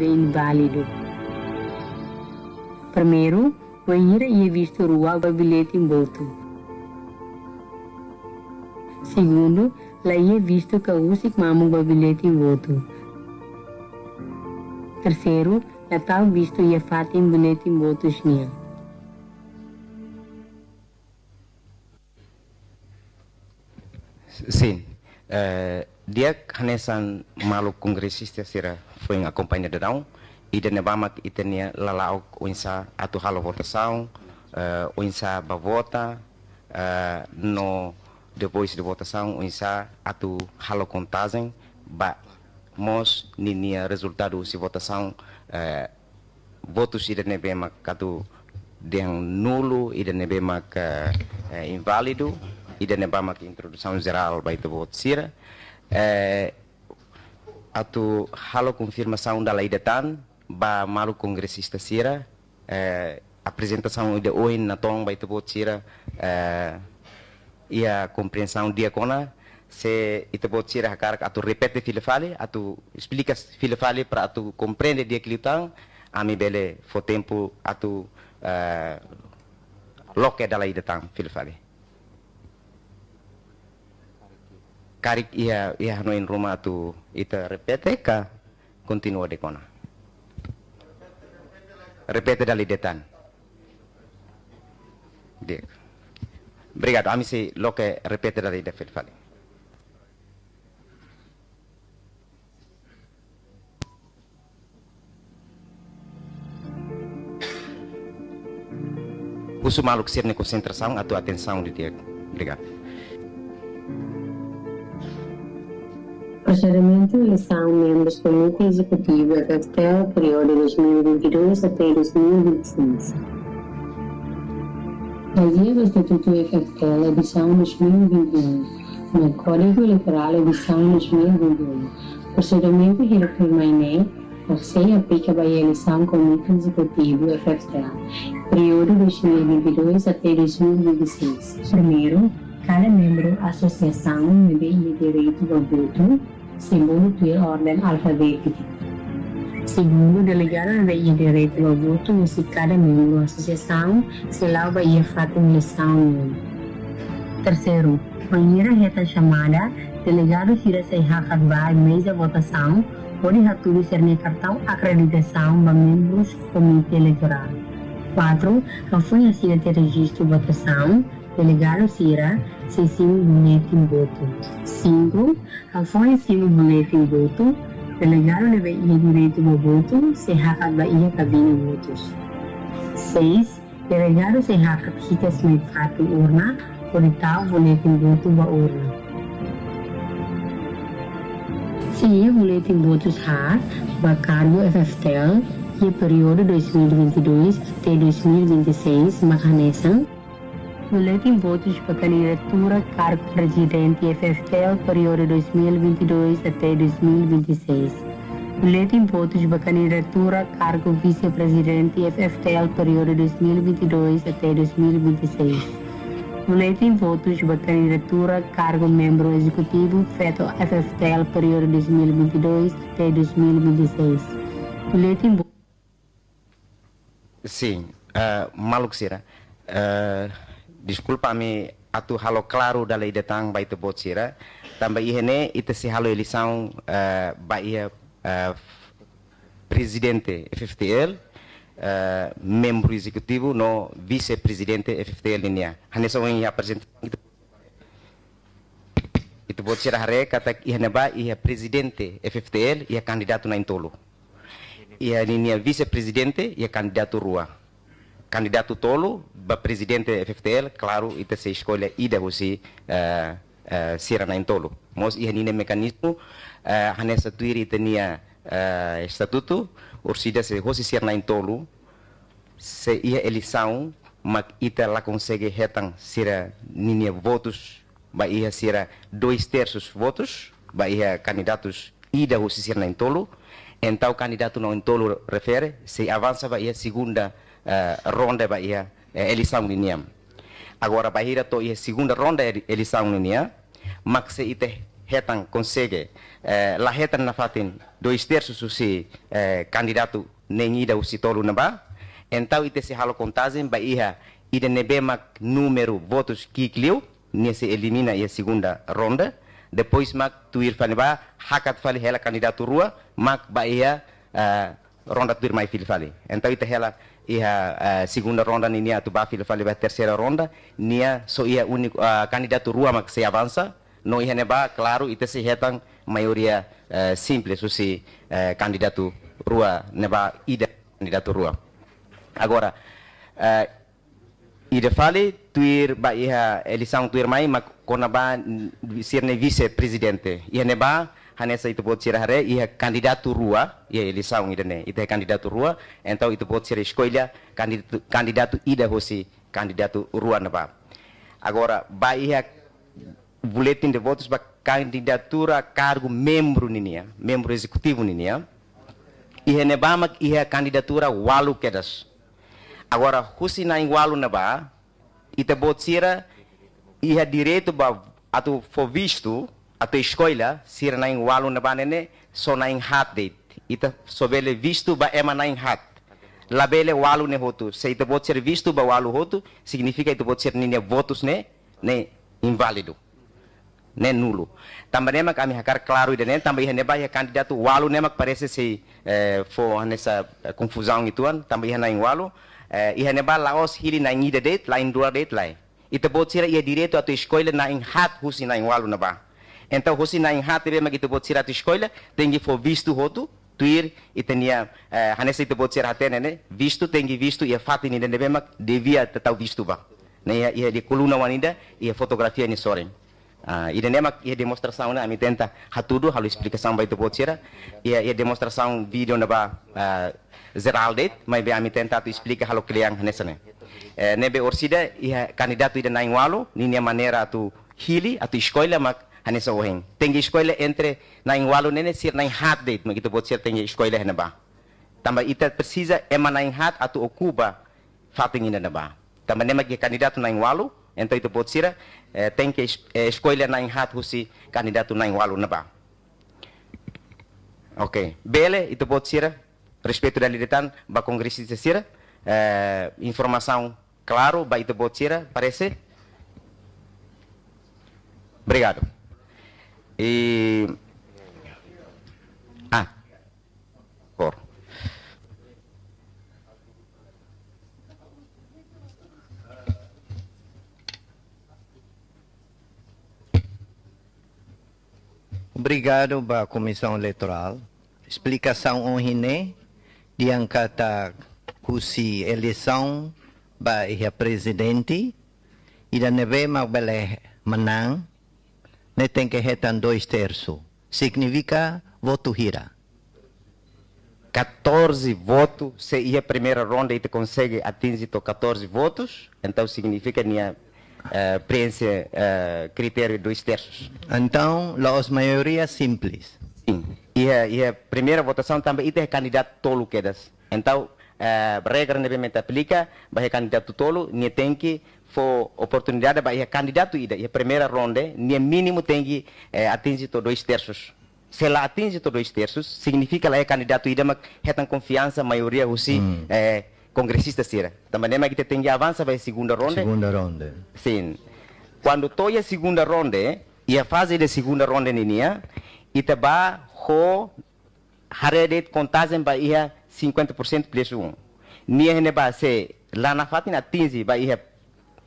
inválido. Primeiro, banheira e visto rua o bilhete envolto. Segundo, lá é visto que o mamu o bilhete envolto. Terceiro, lá tal tá visto e fato em bilhete envolto xnia. Sim, uh, dia hanesan malu kongresista sira foi a companhia de dão e de nebama e tenia lalau oinsa atu halo votação uh, eh, oinsa bavota eh, no depois de votação oinsa atu halo contagem ba mos ninia resultado se votação eh, votos e de nebema catu de nulo e de nebema inválido e de nebama que introdução geral vai de voto sira tu halo confirmação da lei de TAN, ba malu congressista Sira, eh, apresentação de OIN na Tom, ba itubo Sira, eh, e a compreensão diacona, se itubo Sira a tu repete filefale, tu explica filefale para tu compreende dia a mi bele fo tempo atu eh, loke da lei de TAN filefale. karik ia ia noin rumah tu itu repeteka kontinua dekona kona repete dari detan dek Brigad, ami si loke repete dari David Valley Usu maluk sirne concentração, atin sang di di Diego. brigad. Posteriormente, eleição membros do Comitê Executivo da Castel, período 2022 até 2026. Lei do Instituto da Castel, edição 2021. No Código Eleitoral, edição 2021. Procedimento de a INE, você aplica para a eleição com Núcleo Executivo da Castel, período 2022 até 2026. Primeiro, Cada membro associação mempunyai direito do voto, segundo a ordem alfabética. Segundo o delegado de direito do voto, se cada membro da associação se lava e fato eleição. Terceiro, maneira reta chamada, delegado tira se vai mesa da votação, pode raturar ser cartão acreditação para membros do comitê eleitoral. Quatro, a folha assim de registro votação, Delegado Cira, Cecil Netimboto. 5. Afonso Netimboto, Delegado Netimboto, Serraca Bahia Cabine Botos. 6. Delegado Serraca Kitas Medfatu Urna, Orital Netimboto Ba Urna. Sim, boletim Botos RA, Bacargo FFTEL, e período 2022 até 2026, Macanesan, no Letim Votos para candidatura, cargo presidente FFPEL, período 2022 até 2026. No Letim Votos para candidatura, cargo vice-presidente FFTEL, período 2022 até 2026. No Letim Votos para candidatura, cargo membro executivo, feto FFTEL, período 2022 até 2026. No votos. Sim, uh, eh, maluco será. Uh... mi atu halo claro dale datang detang bai te botira tamba ihene ite si halo eleição uh, ia uh, presidente FFTL uh, eh, membro executivo no vice-presidente FFTL inia ya. haneso ia present itu bot sirah hare kata ihene neba ia presidente FFTL ia kandidatu na intolo ia ya vice presidente ia kandidat rua candidato tolo, para presidente FFTL, claro, ita se escolha de hosi uh, eh, uh, eh, sirana em tolo. Mos eh, ia nine mecanismo, uh, hanesa tuiri tinha uh, estatuto, ou se hosi sirana na tolo, se ia eleição, mas ita lá consegue retan sira nine votos, ba ia ser dois terços votos, ba ia candidatos ida hosi sirana na tolo, então o candidato não em tolo refere, se avança ba ia segunda eh, ronda Bahia, uh, eh, eleição linear. Agora, Bahia to a segunda ronda eleição linear, mas se ite retan consegue, lá eh, la retan na fatin dois terços do si uh, candidato o sitolo na ba, então ite se halo contagem Bahia nebe nebema número votos que cliu, nesse elimina a segunda ronda, depois mak tuir faniba hakat fali hela candidato rua, mak Bahia uh, ronda tuir mai fil fali. Então ite hela iha uh, segunda ronda ni nia Tubafil fali ba tercera ronda nia so ia unik uh, eh, kandidatu rua mak se avansa no iha neba klaru ite se hetan mayoria uh, eh, simple so si uh, candidato rua neba ida kandidatu rua agora uh, ida fali tuir ba iha elisang tuir mai mak konaba sirne vice presidente iha neba hanesa itu bot sirahare ia candidato rua ia eleição idane ite candidato rua então itu bot sir escolha candidato candidato ida hosi candidato rua napa agora ba boletim de votos para candidatura a cargo membro ninia membro executivo ninia ia nebama ia candidatura walu kedas agora hosi na walu naba ite bot sira direito ba atu for visto ato escolha sir na walu na banene so na hat date ita bele visto ba ema na hat labele walu ne hotu se ita pode ser visto ba walu hotu significa ita pode ser nine votos ne ne inválido né nulo também nemak kami hakar claro ide né também hene ba candidato walu nemak parece se eh, for nessa eh, confusão ituan também hena em walu eh, ihene ba laos hili na ngide date lain dua date lai ita pode ser ia direto ato escolha na em hat husi na em walu na ba Então, você na enhata bem que tu pode tirar a tua escolha, tem que for visto roto, tu ir e tinha, a nessa tu pode tirar até, né? Visto, tem que visto, e a fato nem bem mas devia tal visto, bah. Né? E a de coluna ainda, e a fotografia nem sorem. Ah, ida nemak ia demonstração na ami tenta hatudu halu explicação bai buat sira ia ia demonstração video na ba eh, Zeraldet mai be ami tenta tu explica halu kliang nesane eh, nebe orsida ia candidato ida naingwalu ninia Manera, tu hili atau iskoila mak hanisa ohen. Tem que escolher entre na ingualo nene sir na inhat date, mas que tu pode ser tem que escolher ba. Também ita precisa ema na Ingat atu ocupa fating ina na ba. Também nema que candidato na ingualo, então ito pode ser eh, tem que eh, escolher na inhat husi candidato na ingualo na ba. Ok. Bele, ito pode ser respeito da liderança, ba congressista ser eh, informação claro, ba itu pode ser, parece? Obrigado. E... Ah, Obrigado à Comissão Eleitoral. Explicação honrine né? de ancata Cusi eleição para presidente e da neve mau beleh menang né, tem que retar dois terços. Significa voto rira. 14 votos, se ir a primeira ronda e te consegue atingir 14 votos, então significa minha uh, preenche uh, critério dois terços. Então, a maioria simples. Sim. E a, e a primeira votação também é candidato tolo que das. Então, a eh, regra novamente aplica, vai candidato tolo, nem tem que for oportunidade para a é candidato ida e a é primeira ronda, nem mínimo tem que eh, atingir dois terços. Se ela atinge dois terços, significa que ela é candidato ida, mas tem confiança, maioria russa hum. eh, congressista será. Também é que tem que avançar para a segunda ronda. Segunda ronda. Sim. Quando toia a segunda ronda, e a fase da segunda ronda nenia, e também ho harede contagem para ir 50% de 1. Nia hene ba se lá na fatina atinge para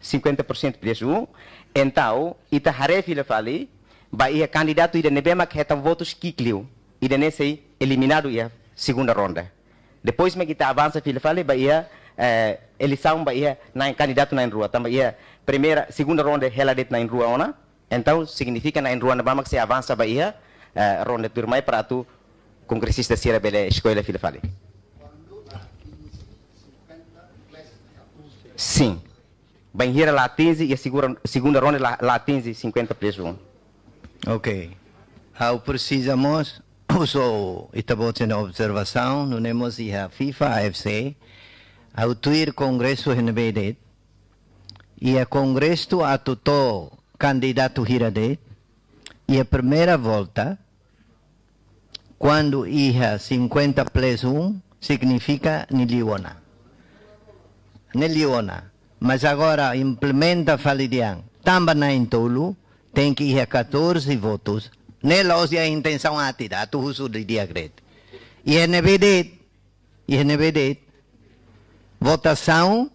50% preço. Então, ita Haref ele fala, candidato ida nebema que retam votos Kiklio. Ida nesse eliminado ia segunda ronda. Depois me kita avança ele fala, Bahia eh, eleição Bahia na candidato na rua. Também ia primeira, segunda ronda ela det na rua ona. Então significa na rua nebema que se avança Bahia eh, ronda turmai para tu congressista sira bele escolha ele fala. Sim. Banheira Latense e a segura, segunda ronda Latense 50 preso. Ok. Ao precisamos, só estamos tendo tá observação, não temos a FIFA, a AFC, ao tuir congresso NBD, e a congresso atutou candidato Hirade, e a primeira volta, quando ia 50 plus 1, significa Niliona. Niliona mas agora implementa Falidian. Tamba na Tulu, tem que ir a 14 votos. Nela hoje a intenção é tirar o uso do decreto. E é nevedet, e é nevedet. Votação,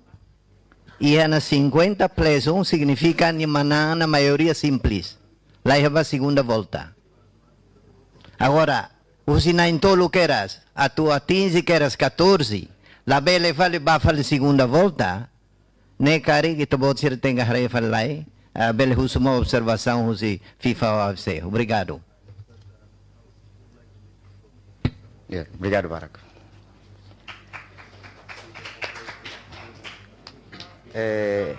e é na 50 presos, um significa animaná na maioria simples. Lá é a segunda volta. Agora, usina na Tulu queras, a tua 15 queras 14. Lá Bele vale, vai fazer segunda volta. kita bot sir tengah hari falai eh, bel husmo observasaun husi FIFA wafse. Obrigado. Ya, obrigado, barak. Eh,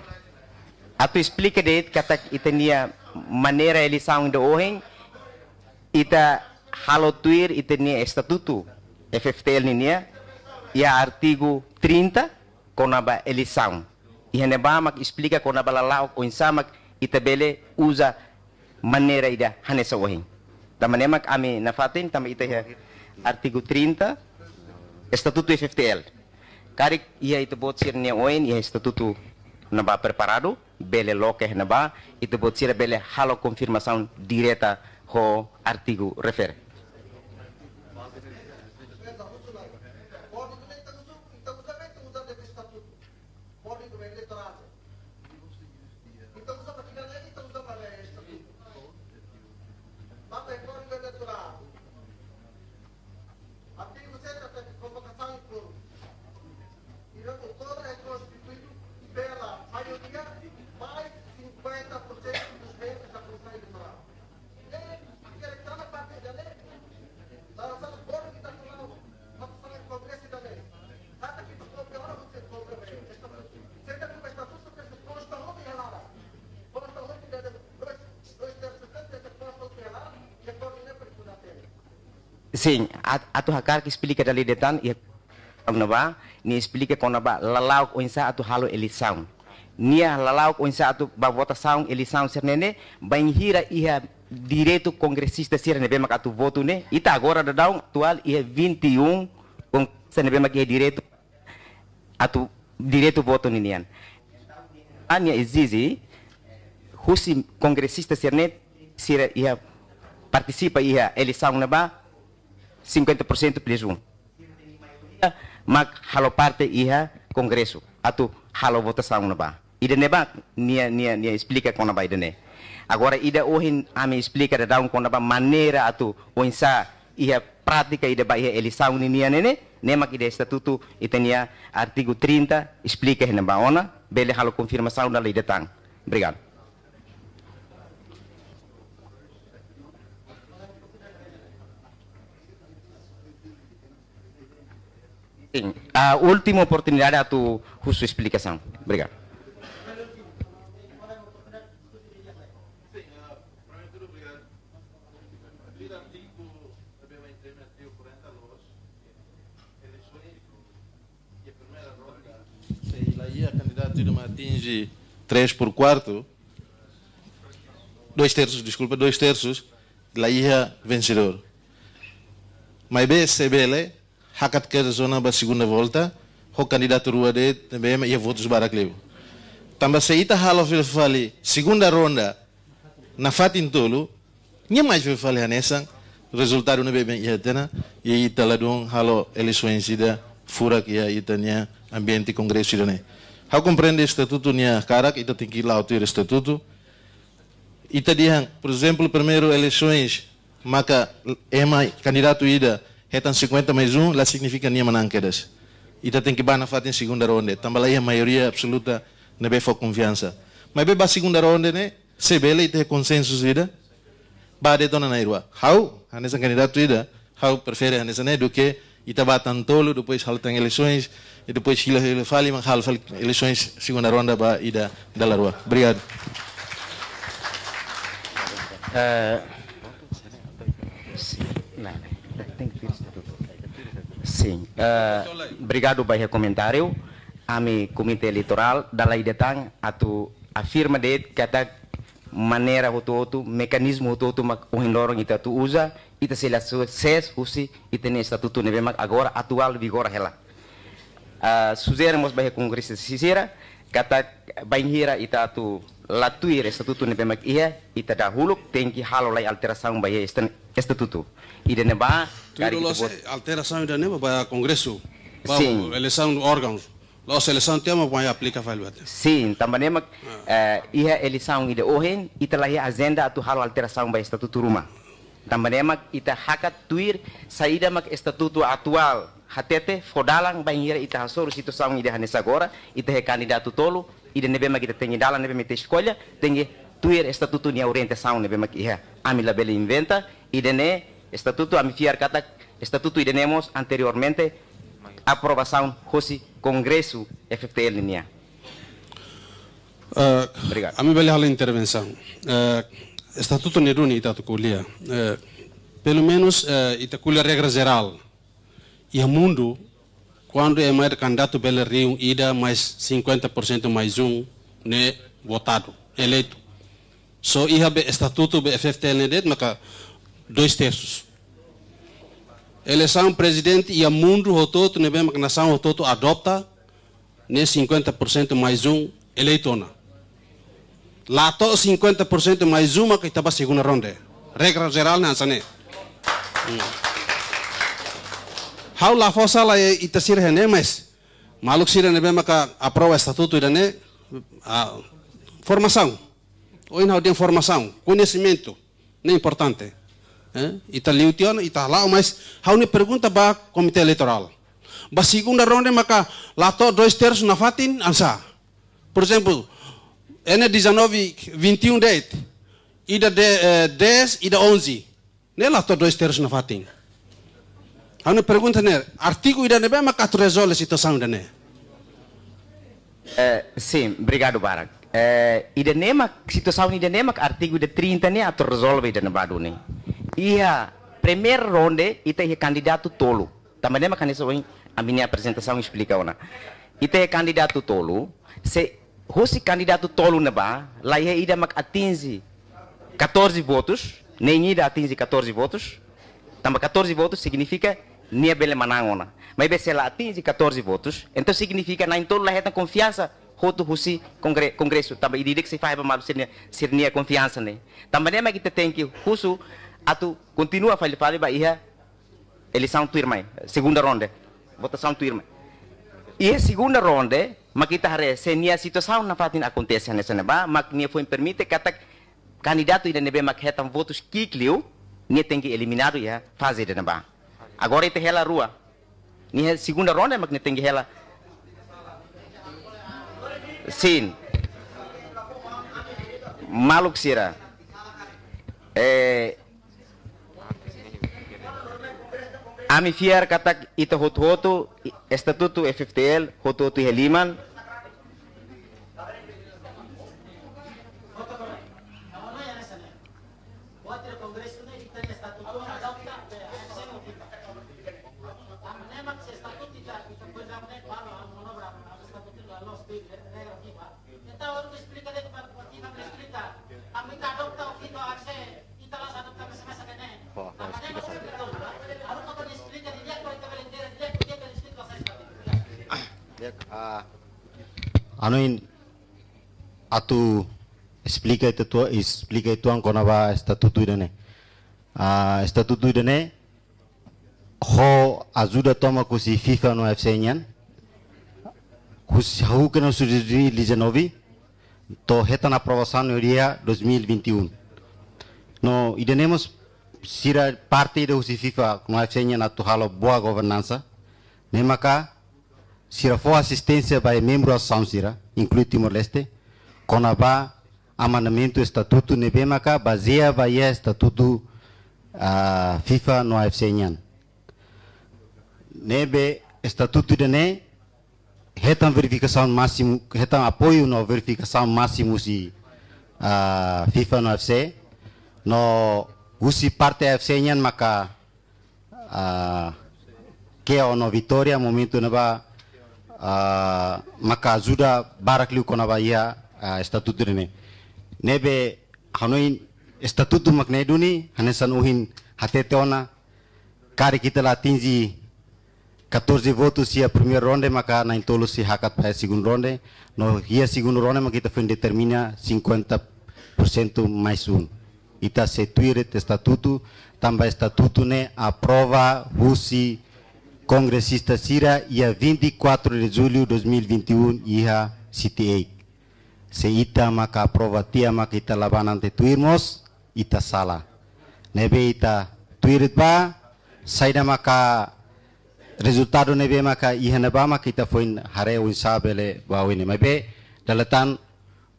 atu explique de kata itenia maneira saung de ohen ita tuir itenia estatuto FFTL ninia ya artigo 30 konaba elisang ihene bamak explica nabala lauk, laok o insamak itabele uza manera ida hanesa wohin tamanemak ami nafatin tama ita ya artigo 30 estatuto FFTL karik ia itu bot sirne oin iya estatuto naba preparado bele loke naba itu bot sira bele halo confirmação direta ho artigo refere Sing atu hakar spili ke dali detan e ba ni ke konaba lalau ko insa atu halo elisaun nia lalau ko insa atu ba votação elisão sernene diretu kongresista direito nene be mak atu voto ne ita agora da daun tual ia 21 kong sene mak que diretu atu direito voto ninian ania izizi husi congressista nene sira ia participa ia eleição na ba 50% plus 1. Mak halo parte iha kongresu atu halo votação na ba. Ida neba nia nia nia explica com na ba ida ne. Agora ida ohin ame explica da daun com na ba maneira ohin sa iha pratika ida ba iha eleição ni nia nene. Nemak ida estatuto e nia artigo 30 explica na ba ona. Bele halo confirmação na lei da tang. Obrigado. Sim, a última oportunidade a tu a sua explicação. Obrigado. Aí a candidatura atinge 3 por quarto, 2 terços, desculpa, 2 terços, Laia vencedor. Mas BCBL hakat ke zona ba segunda volta, ho rua de também ia votos baracleu. Tamba se ita halo fil fali, segunda ronda, na fatin tolo, nya mais fil fali anessa, resultado no bebem ia tena, e ita ladung halo eleições ida fura que ia ita nya ambiente congresso ida ne. Ha compreende estatuto nya karak, ita tem que lá o estatuto. Ita diang, por exemplo, primeiro eleições, maka ema candidato ida, Hetan 50 mais 1, lá significa nem mananquedas. E tá tem que bana fato em segunda ronda. Também lá é a maioria absoluta não é bem for confiança. Mas bem para segunda ronda, né? Se bela e é ter consenso vida, bade dona irua. How? Anessa candidato ida. How prefere anessa né do que Ita batan tolo, depois tem eleições, e depois ele, ele fala, mas haltam eleições segunda ronda para ida da Larua. Obrigado. Uh, Sim. Uh, obrigado pelo comentário. Ami Comitê Eleitoral, da Lei de Tang, atu afirma de kata maneira outro outro mecanismo outro outro o uhindorong ita e tu usa ita e sila ses husi ita e nem estatuto nebe mak agora atual vigor hela uh, ah, sugeremos bahe congressa sisira kata banhira ita tu latuir estatuto nebe mak ia ita dahulu tengki halolai lai alteração estatuto. Iranebá. Tudo lá alteração Iranebá para Congresso, para Sim. eleição de órgãos. lo a eleição tema para aplicar vai bater. Sim, também mas eh, ah. ia eleição ide ohen e telah a agenda atau hal alteração para estatuto ruma. Também mas ita hakat tuir saída mak estatuto atual hatete fodalang bangira ita hasor situação ida hanes agora ita é candidato tolo ida nebe mak ita tenge dala que mak escolha tenge tuir estatuto ni orientação nebe mak ia amila bela inventa IDNE, Estatuto, a MIFIAR CATAC, Estatuto IDNEMOS anteriormente, aprovação José Congresso FFTL linha. Eh, Obrigado. A minha bela intervenção. Eh, estatuto Neruni Itatuculia, uh, eh, pelo menos ita Itaculia é regra geral, e o mundo, quando é mais candidato pelo Rio, ida mais 50% mais um, né, votado, eleito. Só so, ia estatuto do FFTL, né, maka dois terços. Eleição presidente e a mundo, o todo, a nação, o todo adopta, nem né, 50% mais um eleitona. Lá to 50% mais uma que estava segunda ronda. Regra geral na sané. há hum. lá fossa lá e tasir rené, mas maluco sira ne né, bem que aprova estatuto e né, né a formação. Ou não tem formação, conhecimento, não é importante. eh, Ita liution ita lau, mais. hau ni pergunta ba komite eleitoral. Ba segunda ronde maka lato dois terus na ansa. Por exemplo, ene 19, 21 e um date, ida de, eh, des ida onzi. Ne lato dois terus na fatin. Hau ni pergunta ne, artigo ida nebe maka tu resolve situação da ne. Uh, sim, obrigado Barak. Uh, ida nemak situação ida nemak artigo ida 30 ne atur resolve ida ne baduni ia primeiro ronde e tem candidato tolo. Também lembra que a minha apresentação explica ona. E tem candidato tolo, se fosse candidato tolo né, ba, lá ia ida mac atinge 14 votos, nem ida atinge 14 votos. Também 14 votos significa nem bele manangona. Mas se ela atinge 14 votos, então significa na em todo lá confiança roto husi congresso também e direi que se faz para mal ser confiança né também é que tem que russo Atu continua a falar para ir eleição turma, segunda ronda, votação turma. E segunda ronda, makita hare senia situação na fatin acontece nessa neba, mak não foi permite kata candidato ida nebe mak hetam votos kikliu, nie tem que eliminado ia fazer de neba. Agora ite hela rua. Nie segunda ronda mak nie tem que hela. Sim. Maluk sira. Eh, Αμή κατά κατάκη Ιταχούτ Χώτου, Ιταχούτ Χώτου, Ιταχούτ anuin atu explica ite tua explica kona ba estatuto irene eh. a ah, estatuto eh. ho azuda toma kusi fifa no fc nyan kusi hau kena suri lizenovi to hetana provasan no dia 2021 e e um. no idenemos e sira parte de usi fifa no fc nyan atu halo boa nema nemaka se for assistência para membro da Sira, incluindo Timor-Leste, Conabá, amanamento estatuto Nebemaka, baseia no estatuto uh, FIFA no AFC Nyan. Nebe estatuto de ne, retam verificação máximo, retam apoio na verificação máximo de uh, FIFA no AFC, no usi parte AFC Nyan maka uh, ah, que é no vitória, momento na ba uh, maka zuda barakli konaba ia uh, ah, statut nebe hanoin statut makne duni hanesan uhin hatete ona kari kita la tinji 14 votos ia primeiro ronde maka na intolo si hakat pa segundo ronde no hia segundo ronde maka kita cinquenta determina 50% mais um ita se tuire te estatuto também estatuto ne aprova husi congressista Sira ia 24 e de julho 2021 ia CTA. Se ita maka aprovatia maka ita labanan te tuirmos ita sala. Nebe ita tuirit ba saida maka resultado nebe maka iha neba maka ita foin hare un sabele ba wini mebe dalatan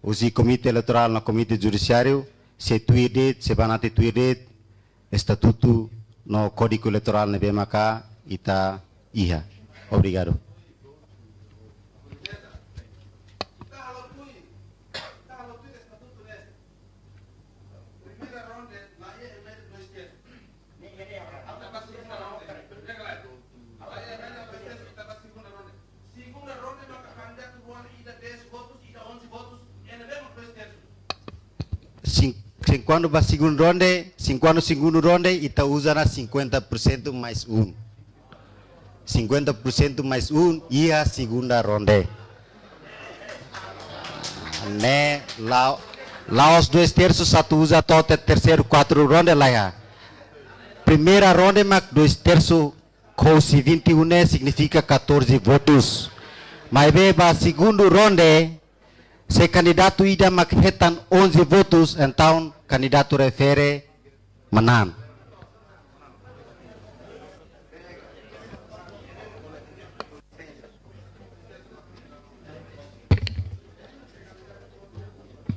usi komite elektoral na komite judiciário se tuirit se banate tuirit estatuto no código elektoral nebe maka Ita Iha. Obrigado. quando para segundo ronda, 50 segundo ronda, Itaúsa na 50% mais um. 50% mais um e a segunda ronda. Né? Lá, lá os dois terços, Satuza, tote terceiro, quatro rondas lá. Primeira ronda, mas dois terços, com 21 né, significa 14 votos. Mas veja, segundo ronda, se candidato ida mak 11 votos, então candidato refere menang.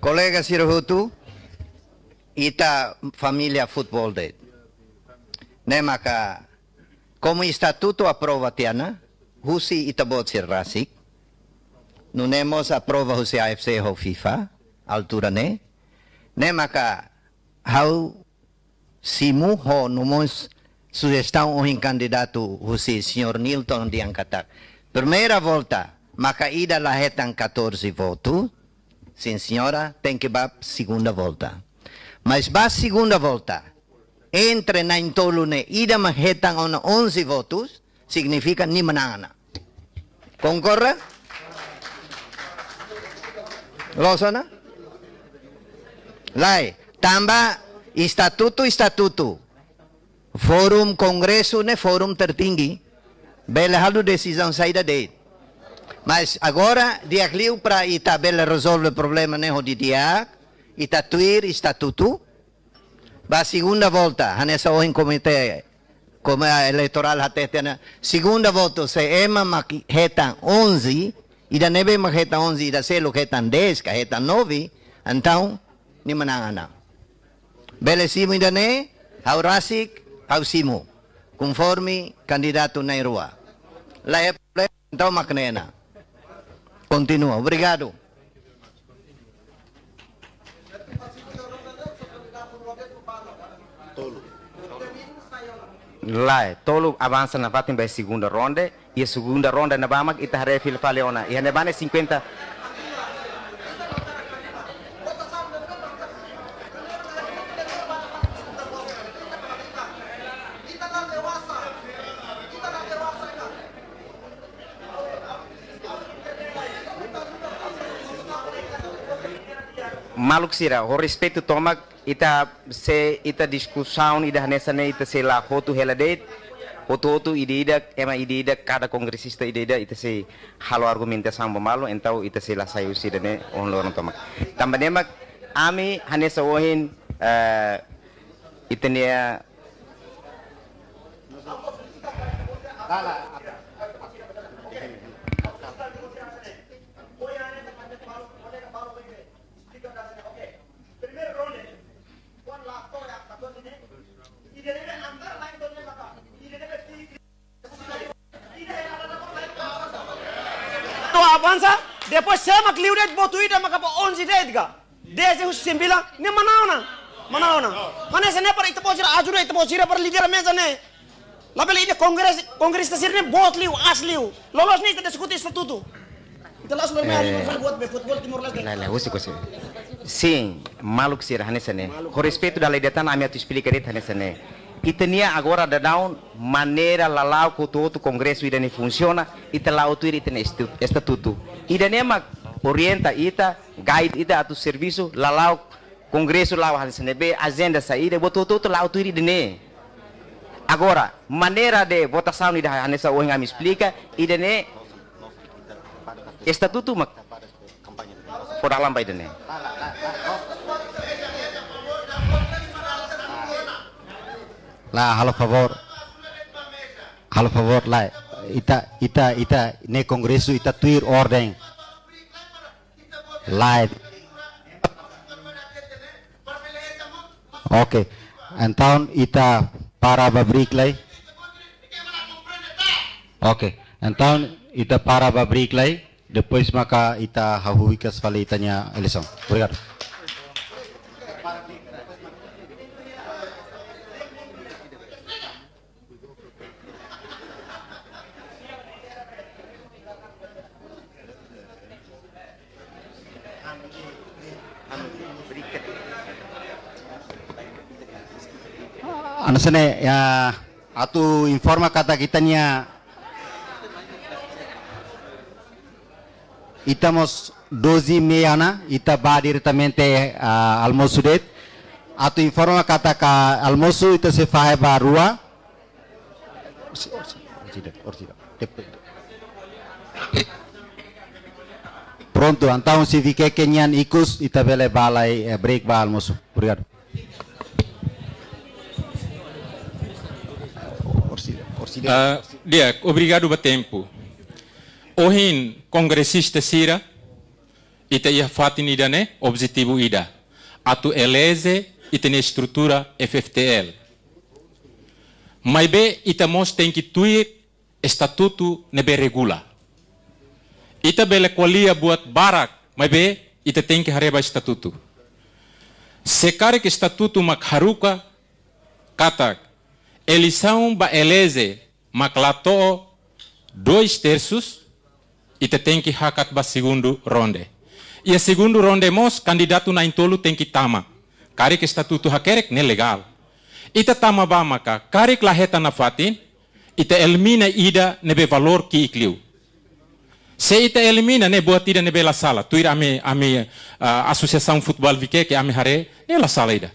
Kolega Sirhutu i e familija Football Dead. Nema ka, como i estatuto aprova tiana, husi i tabot sir rasik, aprova husi AFC ou FIFA, altura né? nema ka, hau simu ho numos sugestão o candidato husi senhor Nilton de Ancatar. Primeira volta, maka ida retam 14 votos, Sim, senhora, tem que ir para a segunda volta. Mas para a segunda volta, entre na intolune, e mahetan on 11 votos, significa ni manana. Concorre? Rosana? Lai, tamba estatuto, estatuto. Forum, congresso, ne forum tertinggi. Bela decisão saída dele. Mas agora, de Arliu para Itabela resolve o problema nem né, de Diac, Itatuir, Estatuto. Para a segunda volta, nessa hora em comitê, como a eleitoral até tem, segunda volta, se Ema Marreta 11, e da Neve Marreta 11, e da Selo Marreta 10, Marreta 9, então, nem manangana. Belecimu ainda ne, Haurasik, Hausimu, conforme candidato na rua. Lá é problema, então, Macnena. Continua, obrigado. Lá, é, todo avança na vatem para segunda ronda e a segunda ronda na Bama, e Tarefil Faleona. E a Nebana é 50 maluxira o respeito tomak ita se ita diskusaun ida nesane ita se hela hotu ho hotu hotu ida ida ema ida ida kada kongresista ida ida ita se halo argumenta sang bamalo entau ita se la sayu sira ne on lorong toma também nema ami hanesa wohin uh, eh, ita tu avança, depois se uma cliure de botuíta, mas capa de edga. Desde o simbila, nem Manau na. Mane se ne para ito posira ajura ito posira para liderar mesa ne. Labele ide kongres kongres ta sirne bot liu as liu. Lolos ni ta discutir estatuto. Telas lo mehari mo fal be futebol Timor Leste. usi kosi. Sim, maluco ser hanesane. Com respeito da lei de Tana, a minha tu explicarei itenia agora da down um maneira lá lá o outro congresso ida nem funciona ita e lá outro ida nem estatuto ida nem mag orienta ita guide ita atu serviço lá lá o congresso lá o hansenebe agenda saída botou outro lá outro ida nem agora maneira de votação ida hanessa o me explica ida nem estatutu mak, por alam ida dene. lah halo favor halo favor lah ita ita ita ne kongresu ita tuir ordeng lah Oke, okay. antaun ita para pabrik lah Oke, okay. antaun ita para pabrik lah depois maka ita hahuikas fale itanya elisong. Obrigado. anasane ya atu informa kata kita ita itamos dozi meyana ita badir tamente uh, almosudet atu informa kata ka almosu ita sefahe barua Pronto, antaun si fiquei kenyan ikus ita bele balai eh, break ba almosu. Obrigado. Uh, ah, dia, obrigado por tempo. O Ohin, congressista Sira, e te ia fatini né, objetivo ida. Atu eleze, e tem estrutura FFTL. Mas be, e temos tem que tuir estatuto nebe regula. Ita bela qualia buat barak, mas be, e te tem que hareba estatuto. Se care que estatuto makharuka, katak, eles são ba eleze, maklato dois terços e te tem que hakat ba segundo ronde. E a segundo ronde mos candidato na intolo tem que tama. Karik estatuto hakerek ne legal. E te tama ba maka karik laheta na fatin e te elimina ida nebe valor ki ikliu. Se ita elimina ne boa tida nebe la sala. Tu me ame ame uh, associação futebol vike que ame hare ne la sala ida.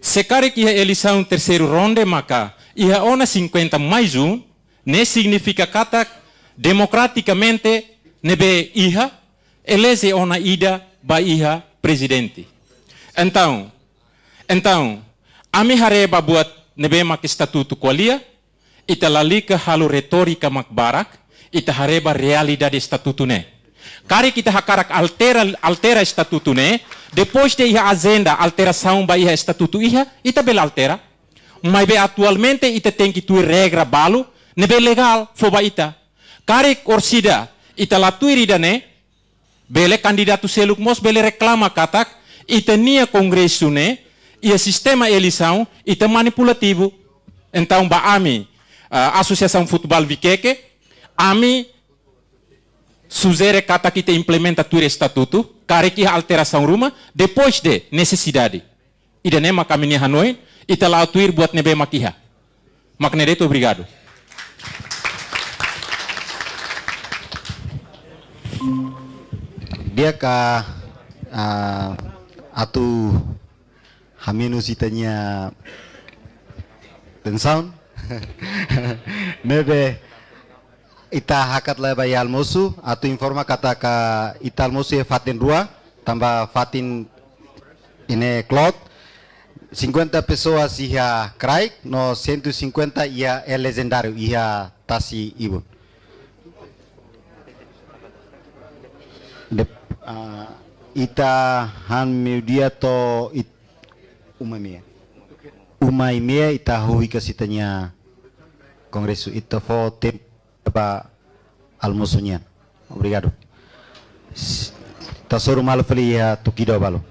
Se karik ia eleição terceiro ronde maka e a ONU 50 mais um, ne significa kata democraticamente nebe iha, elege ona ida ba iha presidente. Então, então, a mi hareba buat nebe mak estatuto kualia, italalika halu retórica mak barak, ita hareba realidade estatuto ne. Kari kita hakarak altera altera estatuto ne, depois de iha agenda alteração ba iha estatuto iha, ita bela altera mas atualmente ita tem que tu regra balu, nebe legal foba ita. Karik orsida ita latuirida ne, bele candidato seluk mos bele reclama katak, ita nia congresso ne, e sistema eleição ita manipulativo. Então, ba ami, uh, Associação Futebol Viqueque, ami sugere kata ita implementa tu estatuto, kareki alteração ruma, depois de necessidade. Ida nema kami ni Hanoi, Itala atuir buat nebe makiha. Makne itu obrigado. Dia ka uh, ah, atu haminu sitanya ten sound nebe ita hakat leba ya almosu atu informa kata ka ita almosu ya fatin dua tambah fatin ini cloud 50 pessoas ia Craig, no 150 ia é legendário, ia tasi ibu ita han media to it, umamia. Umaimia ita hui kasitanya kongresu ita fo tem apa almosunya Obrigado. Tassoru malo fali ia tukido balo.